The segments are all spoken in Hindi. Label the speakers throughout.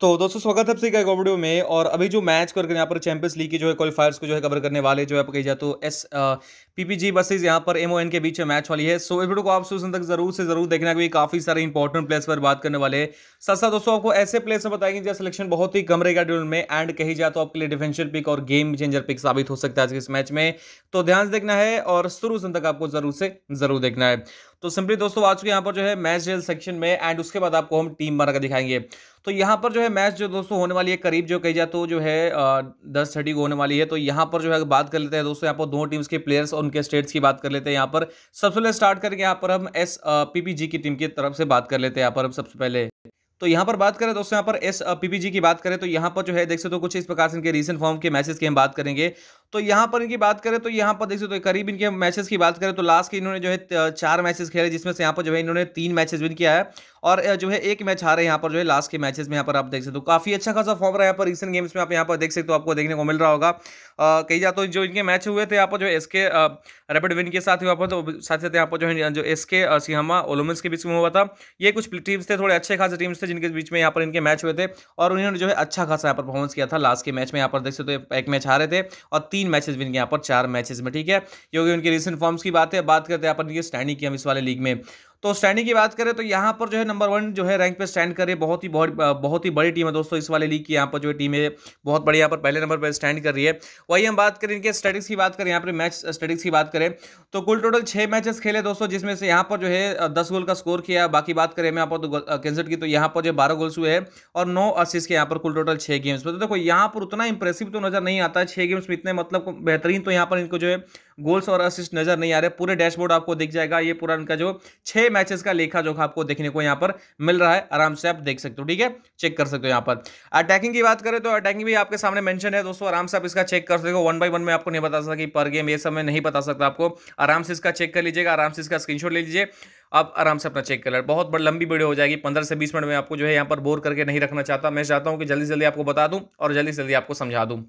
Speaker 1: तो दोस्तों स्वागत है आप सभी का वीडियो में और अभी जो मैच करके यहाँ पर चैंपियंस लीग की जो है क्वालिफायर्स को जो है कवर करने वाले जो है आप कही जाए तो एस पीपीजी बसेज यहाँ पर एमओएन के बीच मैच वाली है सो इस वीडियो को आप सुन तक जरूर से जरूर देखना क्योंकि काफी सारे इंपॉर्टेंट प्लेस पर बात करने वाले साथ साथ दोस्तों आपको ऐसे प्लेस में बताएंगे जिनका सिलेक्शन बहुत ही कम रहेगा ड्यूल में एंड कही जाए तो आपके लिए डिफेंशियल पिक और गेम चेंजर पिक साबित हो सकता है आज के इस मैच में तो ध्यान से देखना है और शुरू सुन तक आपको जरूर से जरूर देखना है तो सिंपली दोस्तों आज यहाँ पर जो है मैच जेल सेक्शन में एंड उसके बाद आपको हम टीम बनाकर दिखाएंगे तो यहाँ पर जो है मैच जो दोस्तों होने वाली है करीब जो कही जाए तो जो है दस थर्टी को होने वाली है तो यहाँ पर जो है बात कर लेते हैं दोस्तों यहाँ पर दोनों टीम्स के प्लेयर्स और उनके स्टेट्स की बात कर लेते हैं यहाँ पर सबसे पहले स्टार्ट करके यहाँ पर हम एस पीपीजी की टीम की तरफ से बात कर लेते हैं यहाँ पर हम सबसे पहले तो यहाँ पर बात करें दोस्तों यहाँ पर एस पीपीजी की बात करें तो यहाँ पर जो है देख सकते हो तो कुछ इस प्रकार से इनके रिसेंट फॉर्म के मैचेस की हम बात करेंगे तो यहाँ पर इनकी बात करें तो यहाँ पर देख सकते हो तो करीब इनके मैचेस की बात करें तो लास्ट के इन्होंने जो है चार मैचेस खेले जिसमें से यहाँ पर जो है इन्होंने तीन मैचेस विन किया है और जो है एक मैच हारे यहाँ पर जो है लास्ट के मैचेस में यहाँ पर आप देख सकते हो काफ़ी अच्छा खासा फॉर्म रहा है यहाँ पर रिसेंट गेम्स में आप यहाँ पर देख सकते हो आपको देखने को मिल रहा होगा कही जाते जो इनके मैच हुए थे यहाँ पर जो एस के रेपिड विन के साथ यहाँ पर तो साथ साथ यहाँ पर जो है जो एस के सिहामा ओलोमेंस के बीच में हुआ था ये कुछ टीम्स थे थोड़े अच्छे खासे टीम्स थे जिनके बीच में यहाँ पर इनके मैच हुए थे और उन्होंने जो है अच्छा खासा यहाँ परफॉर्मेंस किया था लास्ट के मैच में यहाँ पर देख सकते हो एक मैच हारे थे और तीन मैचेस विन किया यहाँ पर चार मैचेस में ठीक है क्योंकि उनके रिसेंट फॉर्म्स की बात है बात करते हैं यहाँ पर स्टैंडिंग की हम इस वाले लीग में तो स्टैंडिंग की बात करें तो यहाँ पर जो है नंबर वन जो है रैंक पे स्टैंड कर रही है बहुत ही बहुत बहुत ही बड़ी टीम है दोस्तों इस वाले लीग की यहाँ पर जो है टीम है बहुत बड़ी यहाँ पर पहले नंबर पर स्टैंड कर रही है वही हम बात करें इनके स्टडीज़ की बात करें यहाँ पर मैच स्टडीज़ की बात करें तो कुल टोटल छः मैचेस खेले दोस्तों जिसमें से यहाँ पर जो है दस गोल का स्कोर किया बाकी बात करें यहाँ पर तो कैंसट की तो यहाँ पर जो है बारह गोल्स हुए हैं और नौ असिस के यहाँ पर कुल टोटल छः गेम्स में तो देखो यहाँ पर उतना इंप्रेसिव तो नजर नहीं आता है छः गेम्स में इतने मतलब बेहतरीन तो यहाँ पर इनको जो है गोल्स और असिस्ट नजर नहीं आ रहे पूरे डैशबोर्ड आपको दिख जाएगा ये पूरा इनका जो छह मैचेस का लेखा जोखा आपको देखने को यहाँ पर मिल रहा है आराम से आप देख सकते हो ठीक है चेक कर सकते हो यहाँ पर अटैकिंग की बात करें तो अटैकिंग भी आपके सामने मैंशन है दोस्तों आराम से आप इसका चेक कर सकते हो वन बाई वन में आपको नहीं बता सकता कि पर गेम ये सब मैं नहीं बता सकता आपको आराम से इसका चेक कर लीजिएगा आराम से इसका स्क्रीनशॉट ले लीजिए आप आराम से अपना चेक कर लें बहुत बड़ी लंबी वीडियो हो जाएगी पंद्रह से बीस मिनट में आपको जो है यहाँ पर बोर करके नहीं रखना चाहता मैं चाहता हूँ कि जल्दी जल्दी आपको बता दूँ और जल्दी जल्दी आपको समझा दूँ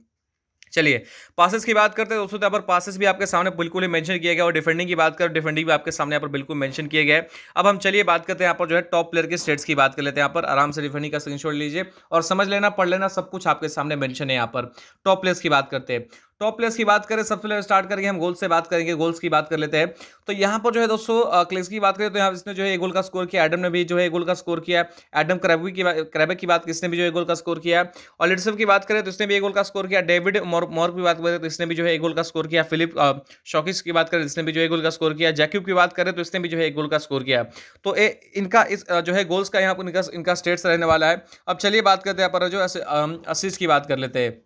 Speaker 1: चलिए पासिस की बात करते हैं दोस्तों तो यहाँ पर पासिस भी आपके सामने बिल्कुल ही मेंशन किया गया और डिफेंडिंग की बात करें डिफेंडिंग भी आपके सामने यहाँ पर बिल्कुल मेंशन किया गया अब हम चलिए बात करते हैं यहाँ पर जो है टॉप प्लेयर के स्टेट्स की बात कर लेते हैं यहाँ पर आराम से डिफेंडिंग का स्क्रीन लीजिए और समझ लेना पढ़ लेना सब कुछ आपके सामने मेंशन है यहाँ पर टॉप प्लेयर्स की बात करते हैं टॉप प्लेयर्स की बात करें सबसे पहले स्टार्ट करेंगे हम गोल्स से बात करेंगे गोल्स की बात कर लेते हैं तो यहाँ पर जो है दोस्तों क्लेस की बात करें तो यहाँ इसने जो है गोल का स्कोर किया एडम ने भी जो है गोल का स्कोर किया एडम क्रैबी की क्रैबे की बात इसने भी जो है गोल का स्कोर किया और लिडसफ की बात करें तो इसने भी एक गोल का स्कोर किया डेविड मॉर्क की बात करें तो इसने भी जो है एक गोल का स्कोर किया फिलिप शॉकिस की बात करें इसने भी जो है गोल का स्कोर किया जैक्यूब की बात करें तो इसने भी जो है एक गोल का स्कोर किया तो इनका इस जो है गोल्स का यहाँ पर इनका इनका स्टेट्स रहने वाला है अब चलिए बात करते हैं पर जो असिस्ट की बात कर लेते हैं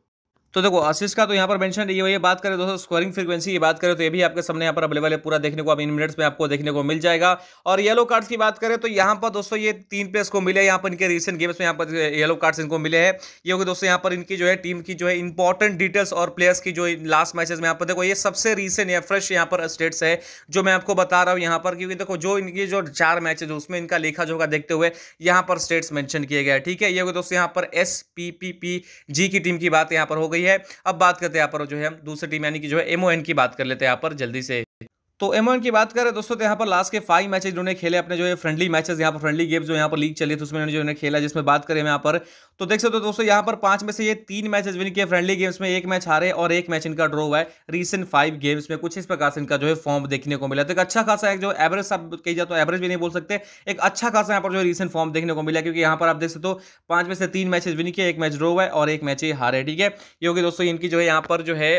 Speaker 1: तो देखो असिस का तो यहाँ पर मेंशन ये वही बात करें दोस्तों स्कोरिंग फ्रीक्वेंसी की बात करें तो ये भी आपके सामने यहाँ पर अवेलेबल है पूरा देखने को अब इन मिनट्स में आपको देखने को मिल जाएगा और येलो कार्ड्स की बात करें तो यहाँ पर दोस्तों ये तीन प्लेयर्स को मिले यहाँ पर इनके रिसेंट गेम्स में यहाँ पर येलो कार्ड्स इनको मिले हैं ये होगी दोस्तों यहाँ पर इनकी जो है टीम की जो है इंपॉर्टेंट डिटेल्स और प्लेयर्स की जो लास्ट मैचेस में यहाँ पर देखो ये सबसे रिसेंट या फ्रेश यहाँ पर स्टेट्स है जो मैं आपको बता रहा हूँ यहाँ पर क्योंकि देखो जो इनके जो चार मैचेज उसमें इनका लेखा होगा देखते हुए यहाँ पर स्टेट्स मैंशन किया गया ठीक है ये होगी दोस्तों यहाँ पर एस की टीम की बात यहाँ पर हो गई है अब बात करते हैं यहाँ पर जो है दूसरी टीम यानी कि जो है एमओएन की बात कर लेते हैं यहाँ पर जल्दी से तो एम की बात करें दोस्तों तो यहाँ पर लास्ट के फाइव मैचेस इन्होंने खेले अपने जो है फ्रेंडली मैचेस यहाँ पर फ्रेंडली गेम्स जो यहाँ पर लीग चली थी तो उसमें जो इन्होंने खेला जिसमें बात करें यहाँ पर तो देख सकते हो दोस्तों यहाँ पर पांच में से ये तीन मैचेस विन किए फ्रेंडली गेम्स में एक मैच हारे और एक मैच इनका ड्रॉ हुआ है रीसेंट फाइव गेम्स में कुछ इस प्रकार से इनका जो है फॉर्म देखने को मिला तो एक अच्छा खासा एक जो एवरेज आप कही जाए तो एवरेज भी नहीं बोल सकते एक अच्छा खासा यहाँ पर जो है रीसेंट फॉर्म देखने को मिला क्योंकि यहाँ पर आप देख सकते हो पांच में से तीन मैचेस विन किए एक मैच ड्रो हुआ है और एक मैच ही हारे ठीक है ये होगी दोस्तों इनकी जो है यहाँ पर जो है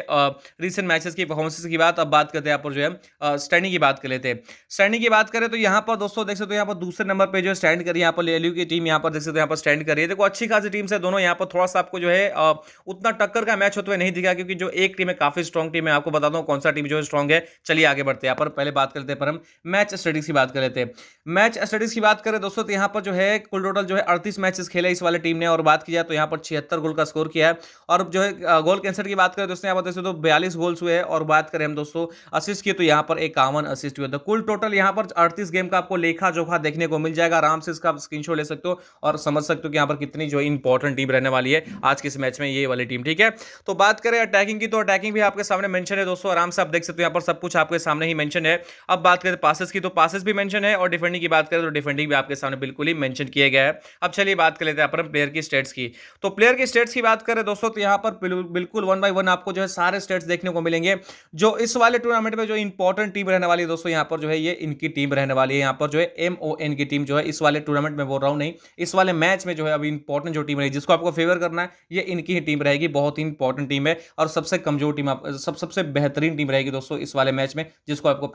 Speaker 1: रीसेंट मैचेस की परफॉर्मेंस की बात अब बात करते हैं यहाँ पर जो है स्टैंडिंग की बात कर लेते हैं स्टैंडिंग की बात करें तो यहाँ पर दोस्तों देख सकते हो यहाँ पर दूसरे नंबर पर जो स्टैंड करी यहाँ पर ले की टीम यहाँ पर देख सकते हो यहाँ पर स्टैंड करी है देखो अच्छी खासी टीम से दोनों यहाँ पर थोड़ा सा आपको जो है उतना टक्कर का मैच होते हुए नहीं दिखा क्योंकि जो एक टीम है काफी स्ट्रॉन्ग टीम है आपको बता दूँ कौन सा टीम जो है स्ट्रॉन्ग है चलिए आगे बढ़ते यहाँ पर पहले बात कर लेते हैं पर हम मैच स्टडीज की बात कर लेते हैं मैच स्टडीज की बात करें दोस्तों यहाँ पर जो है कुल टोटल जो है अड़तीस मैचेस खेले इस वाले टीम ने और बात की जाए तो यहाँ पर छिहत्तर गोल का स्कोर किया है और जो है गोल कैंसर की बात करें दोस्तों यहाँ पर दोस्तों बयालीस गोल्स हुए और बात करें हम दोस्तों असिस्ट किए तो यहाँ पर पर एक कामन असिस्ट हुए तो कुल टोटल यहाँ पर अड़तीस गेम का आपको लेखा जोखा देखने को मिल जाएगा आराम से इसका आप स्क्रीनशॉट ले सकते हो और समझ सकते हो कि यहाँ पर कितनी जो इंपॉर्टेंट टीम रहने वाली है आज के इस मैच में ये वाली टीम ठीक है तो बात करें अटैकिंग की तो अटैकिंग भी आपके सामने मैंशन है दोस्तों आराम से आप देख सकते हो यहाँ पर सब कुछ आपके सामने ही मैंशन है अब बात करें पासिस की तो पासिस भी मैंशन है और डिफेंडिंग की बात करें तो डिफेंडिंग भी आपके सामने बिल्कुल ही मैंशन किया गया है अब चलिए बात कर लेते हैं अपने प्लेयर की स्टेट्स की तो प्लेयर की स्टेट्स की बात करें दोस्तों तो यहाँ पर बिल्कुल वन बाई वन आपको जो है सारे स्टेट्स देखने को मिलेंगे जो इस वाले टूर्नामेंट में जो इंपॉर्टेंट इंपॉर्टेंट टीम रहने वाली है दोस्तों यहाँ पर जो है ये इनकी टीम रहने वाली है यहाँ पर जो है एम ओ एन की टीम जो है इस वाले टूर्नामेंट में बोल रहा हूँ नहीं इस वाले मैच में जो है अभी इंपॉर्टेंट जो टीम रहेगी जिसको आपको फेवर करना है ये इनकी ही टीम रहेगी बहुत ही इंपॉर्टेंट टीम है और सबसे कमजोर टीम आप सब सबसे बेहतरीन टीम रहेगी दोस्तों इस वाले मैच में जिसको आपको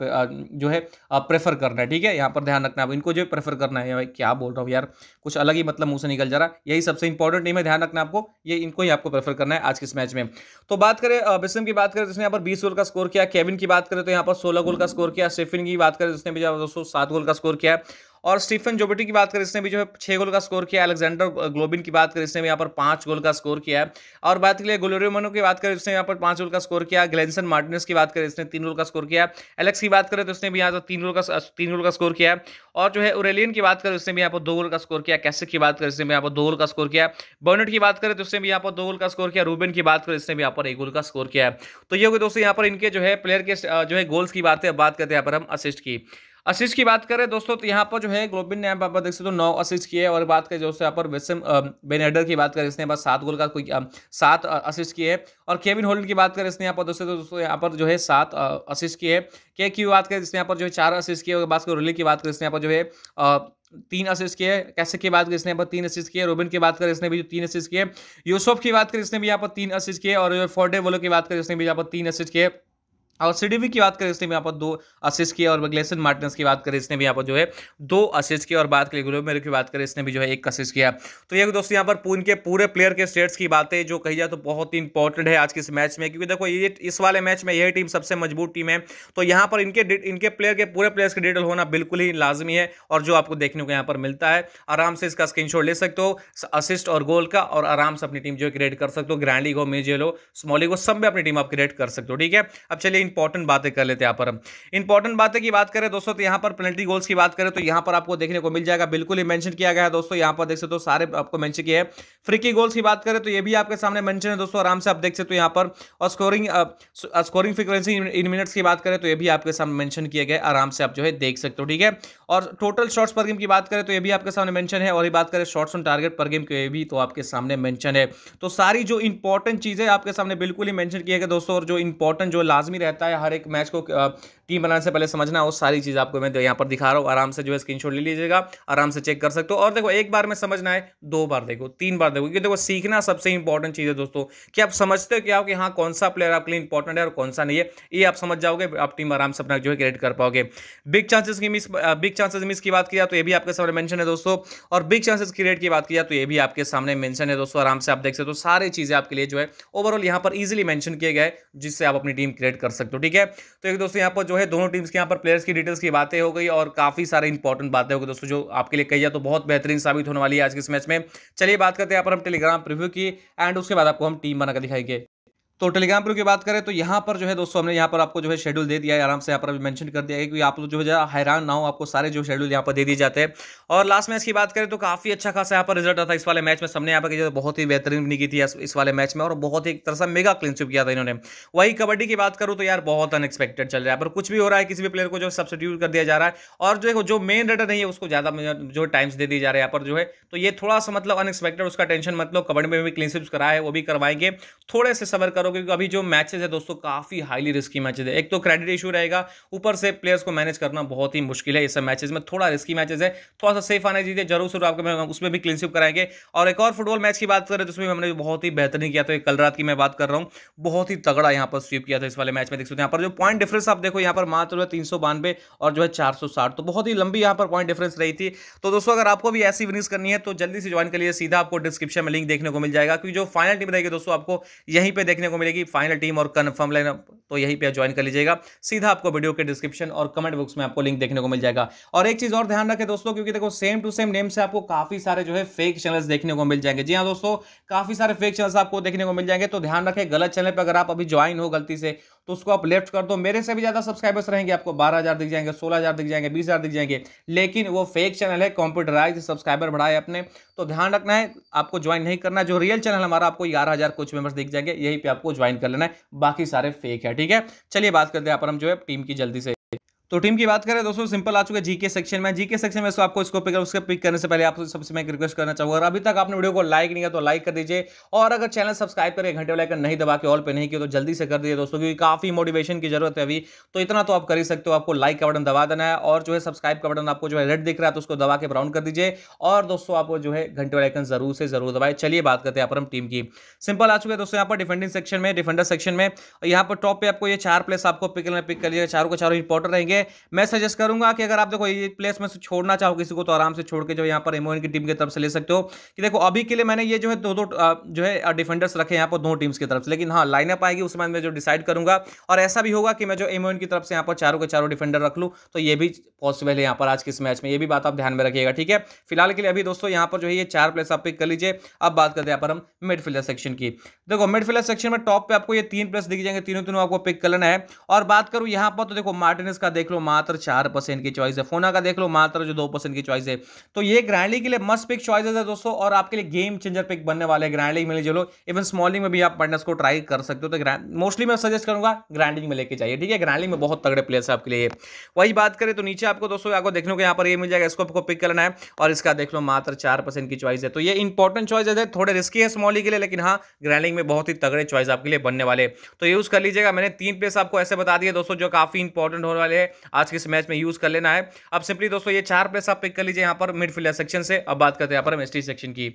Speaker 1: जो है प्रेफर करना है ठीक है यहाँ पर ध्यान रखना है इनको जो प्रेफर करना है भाई क्या बोल रहा हूँ यार कुछ अलग ही मतलब मुँह से निकल जा रहा यही सबसे इंपॉर्टेंट टीम है ध्यान रखना आपको ये इनको ही आपको प्रेफर करना है आज के इस मैच में तो बात करें बिस्म की बात करें जिसने यहाँ पर बीस ओवर का स्कोर किया केविन की बात करें तो यहाँ पर सोलह सोलह गोल का स्कोर किया सेफिन की बात करें जिसने भी दोस्तों सात गोल का स्कोर किया और स्टीफन जोबेटी की बात करें इसने भी जो है छः गोल का स्कोर किया अलेक्जेंडर ग्लोबिन की बात करें इसने भी यहाँ पर पाँच गोल का स्कोर किया है और बात के लिए गोलोरियोमनो की बात करें इसने यहाँ पर पाँच गोल का स्कोर किया ग्लेंसन मार्टिनस की बात करें इसने तीन गोल का स्कोर किया एलेक्स की बात करें तो उसने भी यहाँ पर तीन गोल का तीन गोल का स्कोर किया और जो है उरेलियन की बात करें उसने भी यहाँ पर दो गोल का स्कोर किया कैसे की बात करें इसने भी यहाँ पर दो गोल का स्कोर किया बर्नट की बात करें तो उसने भी यहाँ पर दो गोल का स्कोर किया रूबेन की बात करें इसने भी यहाँ पर एक गोल का स्कोर किया है तो ये हो गया दोस्तों यहाँ पर इनके जो है प्लेयर के जो है गोल्स की बात है बात करते हैं यहाँ पर हम असिस्ट की असिस्ट की बात करें दोस्तों तो यहाँ पर जो है ग्लोबिन ने यहाँ पर देख सकते हो नौ असिस्ट किए और बात करें दोस्तों यहाँ पर वेसम बेनेडर की बात करें इसने पर सात गोल का कोई सात असिस्ट किए और केविन होल्ड की बात करें इसने यहाँ पर दोस्तों दोस्तों यहाँ पर जो है सात असिस्ट किए के की बात करें इसने यहाँ पर जो है चार असिस्ट किए और बात करें रोली की बात करें इसने यहाँ पर जो है तीन असिस्ट किए कैसे की बात करें इसने यहाँ पर तीन असिस्ट किए रोबिन की बात करें इसने भी तीन असिस्ट किए यूसुफ की बात करें इसने भी यहाँ पर तीन असिस्ट किए और फोर्डे वोलो की बात करें इसने भी यहाँ पर तीन असिस्ट किए और सीडीवी की बात करें इसने भी यहाँ पर दो असिस्ट किया और ग्लेसन मार्टिनस की बात करें इसने भी यहाँ पर जो है दो असिस्ट किया और बात करें ग्लोब मेरे की बात करें इसने भी जो है एक असिस्ट किया तो ये दोस्तों यहाँ पर पून के पूरे प्लेयर के स्टेट्स की बातें जो कही जाए तो बहुत ही इंपॉर्टेंट है आज के इस मैच में क्योंकि देखो ये इस वाले मैच में यह टीम सबसे मजबूत टीम है तो यहाँ पर इनके इनके प्लेयर के पूरे प्लेयर्स के डिटेल होना बिल्कुल ही लाजमी है और जो आपको देखने को यहाँ पर मिलता है आराम से इसका स्क्रीनशॉट ले सकते हो असिस्ट और गोल का और आराम से अपनी टीम जो क्रिएट कर सकते हो ग्रैंड लीग हो मेजे लो स्मॉल लीग हो सब में अपनी टीम आप क्रिएट कर सकते हो ठीक है अब चलिए इंपॉर्टेंट बातें कर लेते हैं यहाँ पर हम इंपॉर्टेंट बातें की बात करें दोस्तों तो यहाँ पर पेनल्टी गोल्स की बात करें तो यहाँ पर आपको देखने को मिल जाएगा बिल्कुल ही मैंशन किया गया है दोस्तों यहाँ पर देख सकते हो सारे आपको मैंशन किया है फ्री की गोल्स की बात करें तो ये भी आपके सामने मैंशन है दोस्तों आराम से आप देख सकते हो यहाँ पर और scoring scoring frequency in minutes की बात करें तो ये भी आपके सामने मैंशन किया गया आराम से आप जो है देख सकते हो ठीक है और टोटल शॉर्ट्स पर गेम की बात करें तो ये भी आपके सामने मैंशन है और ये बात करें शॉर्ट्स ऑन टारगेट पर गेम की भी तो आपके सामने मैंशन है तो सारी जो इंपॉर्टेंट चीज़ें आपके सामने बिल्कुल ही मैंशन किया गया दोस्तों और जो इंपॉर्टेंट जो लाजमी रहता है रहता है हर एक मैच को टीम बनाने से पहले समझना वो सारी चीज़ आपको मैं यहाँ पर दिखा रहा हूँ आराम से जो है स्क्रीनशॉट ले लीजिएगा आराम से चेक कर सकते हो और देखो एक बार में समझना है दो बार देखो तीन बार देखो क्योंकि देखो सीखना सबसे इंपॉर्टेंट चीज़ है दोस्तों कि आप समझते हो कि आप यहाँ कौन सा प्लेयर आपके लिए इंपॉर्टेंट है और कौन सा नहीं है ये आप समझ जाओगे आप टीम आराम से अपना जो है क्रिएट कर पाओगे बिग चांसेस की मिस बिग चांसेस मिस की बात की जाए तो ये भी आपके सामने मैंशन है दोस्तों और बिग चांसेस क्रिएट की बात की जाए तो ये भी आपके सामने मैंशन है दोस्तों आराम से आप देख सकते हो सारे सारी चीज़ें आपके लिए जो है ओवरऑल यहाँ पर ईजिली मैंशन किए गए जिससे आप अपनी टीम क्रिएट कर सकते हो ठीक है तो एक दोस्तों यहाँ पर जो है है दोनों टीम्स के यहाँ पर प्लेयर्स की डिटेल्स की बातें हो गई और काफ़ी सारे इंपॉर्टेंट बातें हो गई दोस्तों जो आपके लिए कही जाए तो बहुत बेहतरीन साबित होने वाली है आज के इस मैच में चलिए बात करते हैं यहाँ पर हम टेलीग्राम प्रिव्यू की एंड उसके बाद आपको हम टीम बनाकर दिखाएंगे तो टेलीग्राम ग्रुप की बात करें तो यहाँ पर जो है दोस्तों हमने यहाँ पर आपको जो है शेड्यूल दे दिया है आराम से यहाँ पर अभी मेंशन कर दिया है कि आप जो है हैरान ना हो आपको सारे जो शेड्यूल यहाँ पर दे दिए जाते हैं और लास्ट मैच की बात करें तो काफ़ी अच्छा खासा यहाँ पर रिजल्ट आता इस वाले मैच में सबने यहाँ पर जो बहुत ही बेहतरीन बनी की थी इस वाले मैच में और बहुत ही एक तरह से मेगा क्लिनशिप किया था इन्होंने वही कबड्डी की बात करूँ तो यार बहुत अनएक्सपेक्टेड चल रहा है पर कुछ भी हो रहा है किसी भी प्लेयर को जो सब्सिट्यूट कर दिया जा रहा है और जो जो मेन रेडर नहीं है उसको ज़्यादा जो टाइम्स दे दिए जा रहे हैं यहाँ पर जो है तो ये थोड़ा सा मतलब अनएक्सपेक्टेड उसका टेंशन मतलब कबड्डी में भी क्लिनशिप्स कराए वो भी करवाएंगे थोड़े से सबर करो लोग क्योंकि अभी जो मैचेस है दोस्तों काफ़ी हाईली रिस्की मैचेस है एक तो क्रेडिट इशू रहेगा ऊपर से प्लेयर्स को मैनेज करना बहुत ही मुश्किल है इस सब मैचेस में थोड़ा रिस्की मैचेस है थोड़ा सा सेफ आने चाहिए जरूर जरूर आपको उसमें भी क्लिनशिप कराएंगे और एक और फुटबॉल मैच की बात करें तो उसमें हमने बहुत ही बेहतरीन किया था कल रात की मैं बात कर रहा हूँ बहुत ही तगड़ा यहाँ पर स्वीप किया था इस वाले मैच में देख सकते हैं यहाँ पर जो पॉइंट डिफरेंस आप देखो यहाँ पर मात्र जो है तीन और जो है चार तो बहुत ही लंबी यहाँ पर पॉइंट डिफरेंस रही थी तो दोस्तों अगर आपको भी ऐसी विनिंग करनी है तो जल्दी से ज्वाइन कर लिए सीधा आपको डिस्क्रिप्शन में लिंक देखने को मिल जाएगा क्योंकि जो फाइनल टीम रहेगी दोस्तों आपको यहीं पर देखने को मिलेगी फाइनल टीम और कन्फर्म लाइन तो यहीं पे ज्वाइन कर लीजिएगा सीधा आपको वीडियो के डिस्क्रिप्शन और कमेंट बॉक्स में आपको लिंक देखने को मिल जाएगा और एक चीज और ध्यान रखें दोस्तों क्योंकि देखो सेम टू सेम नेम से आपको काफी सारे जो है फेक चैनल्स देखने को मिल जाएंगे जी हाँ दोस्तों काफी सारे फेक चैनल्स आपको देखने को मिल जाएंगे तो ध्यान रखें गलत चैनल पर अगर आप अभी ज्वाइन हो गलती से तो उसको आप लेफ्ट कर दो मेरे से भी ज़्यादा सब्सक्राइबर्स रहेंगे आपको बारह हज़ार दिख जाएंगे सोलह हज़ार दिख जाएंगे बीस हज़ार दिख जाएंगे लेकिन वो फेक चैनल है कंप्यूटराइज सब्सक्राइबर बढ़ाए अपने तो ध्यान रखना है आपको ज्वाइन नहीं करना जो रियल चैनल हमारा आपको ग्यारह हज़ार कुछ मेंबर्स दिख जाएंगे यही पे आपको ज्वाइन कर लेना है बाकी सारे फेक है ठीक है चलिए बात करते हैं आप हम जो है टीम की जल्दी से तो टीम की बात करें दोस्तों सिंपल आ चुके हैं जीके सेक्शन में जीके सेक्शन में आपको इसको पिक उसके पिक करने से पहले आपको सबसे मैं रिक्वेस्ट करना चाहूंगा अगर अभी तक आपने वीडियो को लाइक नहीं किया तो लाइक कर दीजिए और अगर चैनल सब्सक्राइब करें घंटे वाला नहीं दबा के ऑल पे नहीं किया तो जल्दी से कर दीजिए दोस्तों क्योंकि काफ़ी मोटिवेशन की जरूरत है अभी तो इतना तो आप कर ही सकते हो आपको लाइक का बटन दबा देना है और जो है सब्सक्राइब का बटन आपको जो है रेड दिख रहा है तो उसको दबा के ब्राउन कर दीजिए और दोस्तों आपको जो है घंटे वाला जरूर से जरूर दबाए चलिए बात करते हैं यहाँ पर टीम की सिंपल आ चुके हैं दोस्तों यहाँ पर डिफेंडिंग सेक्शन में डिफेंडर सेक्शन में यहाँ पर टॉप पे आपको ये चार प्लेस आपको पिक पिक कर चारों के चारों इंपॉर्टेंट रहेंगे है मैं सजेस्ट करूंगा कि अगर आप देखो ये प्लेस में छोड़ना चाहो किसी को तो आराम से छोड़ के जो यहाँ पर एमोइन की टीम की तरफ से ले सकते हो कि देखो अभी के लिए मैंने ये जो है दो दो जो है डिफेंडर्स रखे यहाँ पर दो टीम्स की तरफ से लेकिन हाँ लाइनअप आएगी उसमें मैं जो डिसाइड करूंगा और ऐसा भी होगा कि मैं जो एमोइन की तरफ से यहाँ पर चारों के चारों डिफेंडर रख लूँ तो ये भी पॉसिबल है यहाँ पर आज के इस मैच में ये भी बात आप ध्यान में रखिएगा ठीक है फिलहाल के लिए अभी दोस्तों यहाँ पर जो है ये चार प्लेस आप पिक कर लीजिए अब बात करते हैं यहाँ पर हम मिडफील्डर सेक्शन की देखो मिडफील्डर सेक्शन में टॉप पर आपको ये तीन प्लेस दिख जाएंगे तीनों तीनों आपको पिक कर लेना है और बात करूँ यहाँ पर तो देखो मार्टिनस का देख देख लो मात्र चार परसेंट की चॉइस है फोना का देख लो मात्र जो दो परसेंट की चॉइस है तो ये ग्रैंडली के लिए मस्ट पिक चॉइसेस है दोस्तों और आपके लिए गेम चेंजर पिक बनने वाले ग्रैंड में ले चलो इवन स्मॉलिंग में भी आप पार्टनर्स को ट्राई कर सकते हो तो मोस्टली मैं सजेस्ट करूंगा ग्रैंडिंग में लेके जाइए ठीक है ग्रैंडिंग में बहुत तगड़े प्लेयर्स आपके लिए वही बात करें तो नीचे आपको दोस्तों आपको देखने को यहाँ पर ये मिल जाएगा इसको आपको पिक करना है और इसका देख लो मात्र चार की चॉइस है तो ये इंपॉर्टेंट चॉइस है थोड़े रिस्की है स्मॉलिंग के लिए लेकिन हाँ ग्रैंडिंग में बहुत ही तगड़े चॉइस आपके लिए बनने वाले तो यूज़ कर लीजिएगा मैंने तीन प्लेस आपको ऐसे बता दिए दोस्तों जो काफ़ी इंपॉर्टेंट होने वाले हैं आज के इस मैच में यूज कर लेना है अब सिंपली दोस्तों ये चार प्लेस आप पिक कर लीजिए यहाँ पर मिडफील्डर सेक्शन से अब बात करते हैं यहाँ पर एम सेक्शन की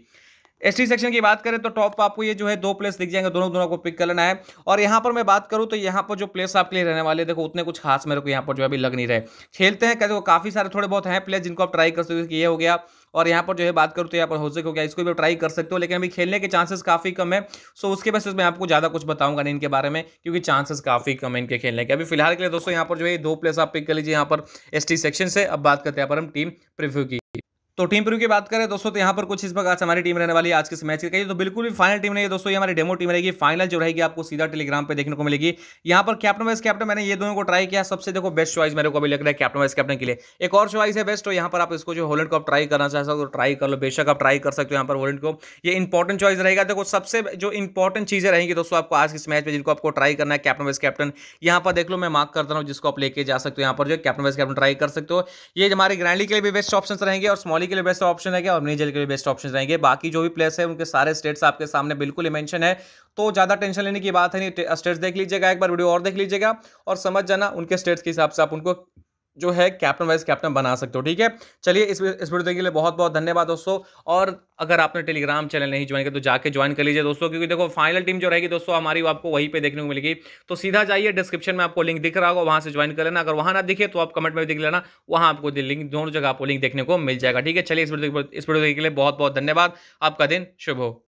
Speaker 1: एस सेक्शन की बात करें तो टॉप आपको ये जो है दो प्लेस दिख जाएंगे दोनों दोनों को पिक कर लेना है और यहाँ पर मैं बात करूँ तो यहाँ पर जो प्लेस आपके लिए रहने वाले देखो उतने कुछ खास मेरे को यहाँ पर जो अभी लग नहीं रहे खेलते हैं कहते काफ़ी सारे थोड़े बहुत हैं प्लेस जिनको आप ट्राई कर सकते हो ये हो गया और यहाँ पर जो है बात करूँ तो यहाँ पर होजिक हो गया इसको भी ट्राई कर सकते हो लेकिन अभी खेलने के चांसेस काफ़ी कम है सो उसके बेसिस मैं आपको ज़्यादा कुछ बताऊंगा नहीं इनके बारे में क्योंकि चांसेस काफ़ी कम है इनके खेलने के अभी फिलहाल के लिए दोस्तों यहाँ पर जो है दो प्लेस आप पिक कर लीजिए यहाँ पर एस सेक्शन से अब बात करते हैं यहाँ पर हम टीम प्रिव्यू की तो टीम प्रू की बात करें दोस्तों तो यहाँ पर कुछ इस प्रकार से हमारी टीम रहने वाली है आज के मैच की कही तो बिल्कुल भी फाइनल टीम रहेगी दोस्तों ये हमारी डेमो टीम रहेगी फाइनल जो रहेगी आपको सीधा टेलीग्राम पे देखने को मिलेगी यहाँ पर कैप्टन वाइस कैप्टन मैंने ये दोनों को ट्राई किया सबसे देखो बेस्ट चॉइस मेरे को अभी लग रहा है कैप्टन वाइस कैप्टन के लिए एक और चॉइस है बेस्ट तो यहाँ पर आप इसको जो होलैंड को ट्राई करना चाहते हो तो ट्राई कर लो बेशक आप ट्राई कर सकते हो यहाँ पर होलैंड को ये इंपॉर्टेंट चॉइस रहेगा देखो सबसे जो इंपॉर्टेंट चीज़ें रहेंगी दोस्तों आपको आज इस मैच में जिनको आपको ट्राई करना है कैप्टन वाइस कैप्टन यहाँ पर देख लो मैं मार्क करता हूँ जिसको आप लेके जा सकते हो यहाँ पर जो कैप्टन वाइस कैप्टन ट्राई कर सकते हो ये हमारे ग्रैंडली के लिए भी बेस्ट ऑप्शन रहेंगे और स्मॉल जेल के लिए बेस्ट ऑप्शन है और नहीं के लिए बेस्ट ऑप्शन रहेंगे बाकी जो भी प्लेस है उनके सारे स्टेट्स आपके सामने बिल्कुल मेंशन है तो ज़्यादा टेंशन लेने की बात है नहीं स्टेट्स देख लीजिएगा एक बार वीडियो और देख लीजिएगा और समझ जाना उनके स्टेट्स के हिसाब से आप उनको जो है कैप्टन वाइज कैप्टन बना सकते हो ठीक है चलिए इस इस वीडियो के लिए बहुत बहुत धन्यवाद दोस्तों और अगर आपने टेलीग्राम चैनल नहीं ज्वाइन किया तो जाके ज्वाइन कर लीजिए दोस्तों क्योंकि देखो फाइनल टीम जो रहेगी दोस्तों हमारी आपको वहीं पे देखने को मिलेगी तो सीधा जाइए डिस्क्रिप्शन में आपको लिंक दिख रहा होगा वहाँ से ज्वाइन कर लेना अगर वहाँ ना दिखे तो आप कमेंट में भी दिख लेना वहाँ आपको लिंक दोनों जगह आपको लिंक देखने को मिल जाएगा ठीक है चलिए इस वीडियो इस वीडियो के लिए बहुत बहुत धन्यवाद आपका दिन शुभ हो